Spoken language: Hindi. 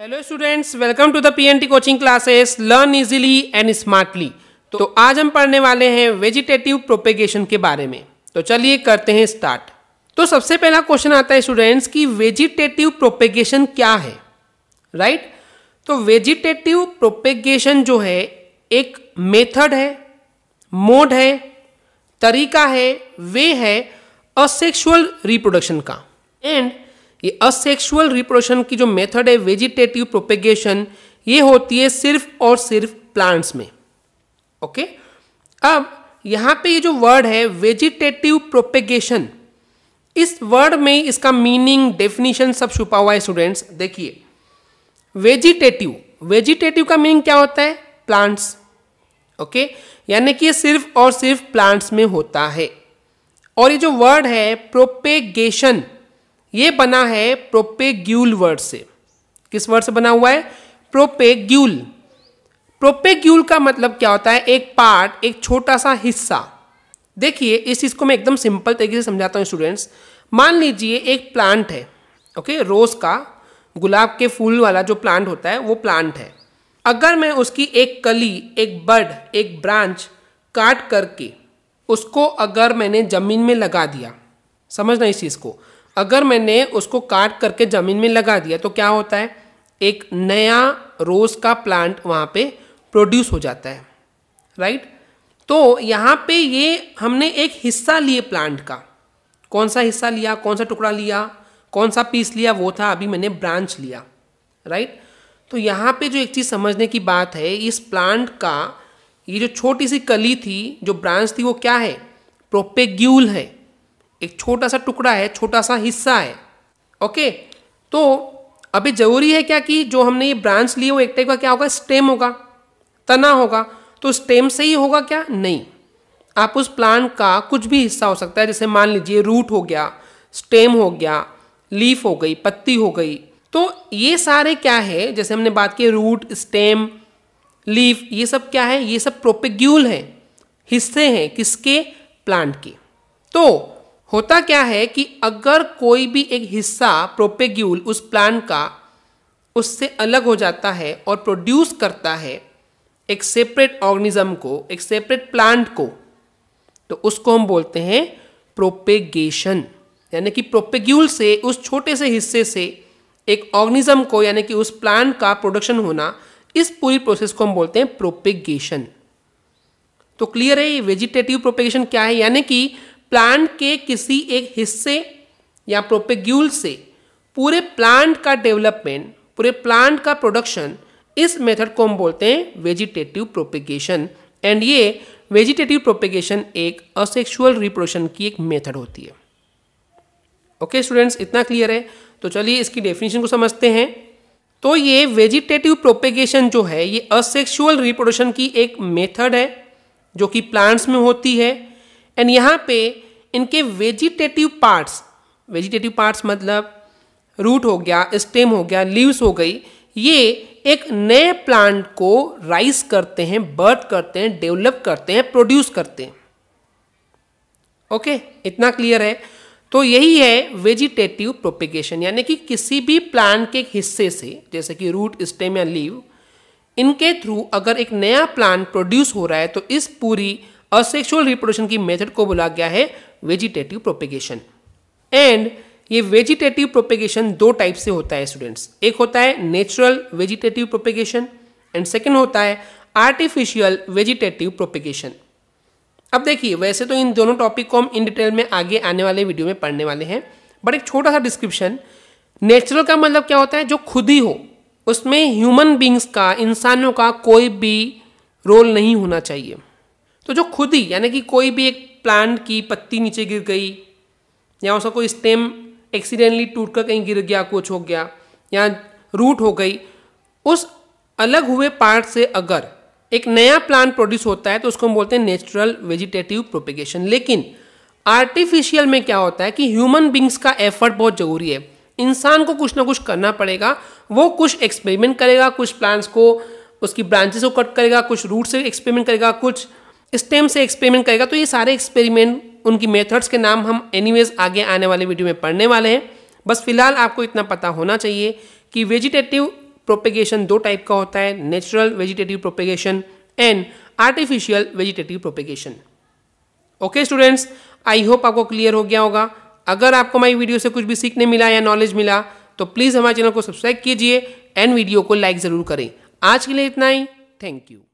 Hello students welcome to the PNT coaching classes learn easily and smartly तो आज हम पढ़ने वाले हैं वेजिटेटिव प्रोपेगेशन के बारे में तो चलिए करते हैं स्टार्ट तो सबसे पहला क्वेश्चन आता है स्टूडेंट्स कि वेजिटेटिव प्रोपेगेशन क्या है राइट right? तो वेजिटेटिव प्रोपेगेशन जो है एक मेथड है मोड है तरीका है वे है असेक्सुअल रिप्रोडक्शन का एंड ये असेक्सुअल रिप्रोशन की जो मेथड है वेजिटेटिव प्रोपेगेशन ये होती है सिर्फ और सिर्फ प्लांट्स में ओके अब यहां पे ये जो वर्ड है वेजिटेटिव प्रोपेगेशन इस वर्ड में इसका मीनिंग डेफिनेशन सब छुपा हुआ है स्टूडेंट्स देखिए वेजिटेटिव वेजिटेटिव का मीनिंग क्या होता है प्लांट्स ओके यानी कि ये सिर्फ और सिर्फ प्लांट्स में होता है और ये जो वर्ड है प्रोपेगेशन ये बना है प्रोपेग्यूल वर्ड से किस वर्ड से बना हुआ है प्रोपेग्यूल प्रोपेग्यूल का मतलब क्या होता है एक पार्ट एक छोटा सा हिस्सा देखिए इस चीज़ को मैं एकदम सिंपल तरीके से समझाता हूँ स्टूडेंट्स मान लीजिए एक प्लांट है ओके रोज़ का गुलाब के फूल वाला जो प्लांट होता है वो प्लांट है अगर मैं उसकी एक कली एक बर्ड एक ब्रांच काट करके उसको अगर मैंने ज़मीन में लगा दिया समझना इस चीज़ को अगर मैंने उसको काट करके ज़मीन में लगा दिया तो क्या होता है एक नया रोज़ का प्लांट वहाँ पे प्रोड्यूस हो जाता है राइट तो यहाँ पे ये हमने एक हिस्सा लिए प्लांट का कौन सा हिस्सा लिया कौन सा टुकड़ा लिया कौन सा पीस लिया वो था अभी मैंने ब्रांच लिया राइट तो यहाँ पे जो एक चीज़ समझने की बात है इस प्लांट का ये जो छोटी सी कली थी जो ब्रांच थी वो क्या है प्रोपेग्यूल है एक छोटा सा टुकड़ा है छोटा सा हिस्सा है ओके तो अभी जरूरी है क्या कि जो हमने ये ब्रांच ली वो टाइप का क्या होगा स्टेम होगा तना होगा तो स्टेम से ही होगा क्या नहीं आप उस प्लांट का कुछ भी हिस्सा हो सकता है जैसे मान लीजिए रूट हो गया स्टेम हो गया लीफ हो गई पत्ती हो गई तो ये सारे क्या है जैसे हमने बात की रूट स्टेम लीफ ये सब क्या है ये सब प्रोपेग्यूल है हिस्से हैं किसके प्लांट के तो होता क्या है कि अगर कोई भी एक हिस्सा प्रोपेग्यूल उस प्लांट का उससे अलग हो जाता है और प्रोड्यूस करता है एक सेपरेट ऑर्गेनिज्म को एक सेपरेट प्लांट को तो उसको हम बोलते हैं प्रोपेगेशन यानी कि प्रोपेग्यूल से उस छोटे से हिस्से से एक ऑर्गेनिज्म को यानी कि उस प्लांट का प्रोडक्शन होना इस पूरी प्रोसेस को हम बोलते हैं प्रोपेगेशन तो क्लियर है ये वेजिटेटिव प्रोपेगेशन क्या है यानी कि प्लांट के किसी एक हिस्से या प्रोपेग्यूल से पूरे प्लांट का डेवलपमेंट पूरे प्लांट का प्रोडक्शन इस मेथड को हम बोलते हैं वेजिटेटिव प्रोपेगेशन एंड ये वेजिटेटिव प्रोपेगेशन एक असेक्सुअल रिप्रोडक्शन की एक मेथड होती है ओके okay, स्टूडेंट्स इतना क्लियर है तो चलिए इसकी डेफिनेशन को समझते हैं तो ये वेजिटेटिव प्रोपेगेशन जो है ये असेक्सुअल रिप्रोडक्शन की एक मेथड है जो कि प्लांट्स में होती है एंड यहाँ पे इनके वेजिटेटिव पार्ट्स वेजिटेटिव पार्ट्स मतलब रूट हो गया स्टेम हो गया लीव्स हो गई ये एक नए प्लांट को राइस करते हैं बर्थ करते हैं डेवलप करते हैं प्रोड्यूस करते हैं ओके इतना क्लियर है तो यही है वेजिटेटिव प्रोपिगेशन यानी कि किसी भी प्लांट के हिस्से से जैसे कि रूट स्टेम या लीव इनके थ्रू अगर एक नया प्लांट प्रोड्यूस हो रहा है तो इस पूरी असेक्सुअल रिप्रोडक्शन की मेथड को बोला गया है वेजिटेटिव प्रोपेगेशन एंड ये वेजिटेटिव प्रोपेगेशन दो टाइप से होता है स्टूडेंट्स एक होता है natural vegetative propagation and second होता है आर्टिफिशियल वेजिटेटिव प्रोपेगेशन अब देखिए वैसे तो इन दोनों टॉपिक को हम इन डिटेल में आगे आने वाले वीडियो में पढ़ने वाले हैं बट एक छोटा सा डिस्क्रिप्शन नेचुरल का मतलब क्या होता है जो खुद ही हो उसमें ह्यूमन बींग्स का इंसानों का कोई भी रोल नहीं होना चाहिए तो जो खुद ही यानी कि कोई भी एक प्लांट की पत्ती नीचे गिर गई या उसका कोई स्टेम एक्सीडेंटली टूट कर कहीं गिर गया कुछ हो गया या रूट हो गई उस अलग हुए पार्ट से अगर एक नया प्लांट प्रोड्यूस होता है तो उसको हम बोलते हैं नेचुरल वेजिटेटिव प्रोपिगेशन लेकिन आर्टिफिशियल में क्या होता है कि ह्यूमन बींग्स का एफर्ट बहुत ज़रूरी है इंसान को कुछ ना कुछ करना पड़ेगा वो कुछ एक्सपेरिमेंट करेगा कुछ प्लांट्स को उसकी ब्रांचेस को कट करेगा कुछ रूट से एक्सपेरिमेंट करेगा कुछ स्टेम से एक्सपेरिमेंट करेगा तो ये सारे एक्सपेरिमेंट उनकी मेथड्स के नाम हम एनीवेज आगे आने वाले वीडियो में पढ़ने वाले हैं बस फिलहाल आपको इतना पता होना चाहिए कि वेजिटेटिव प्रोपेगेशन दो टाइप का होता है natural vegetative propagation and artificial vegetative propagation okay students I hope आपको क्लियर हो गया होगा अगर आपको माई वीडियो से कुछ भी सीखने मिला या नॉलेज मिला तो प्लीज़ हमारे चैनल को सब्सक्राइब कीजिए एंड वीडियो को लाइक ज़रूर करें आज के लिए इतना ही थैंक यू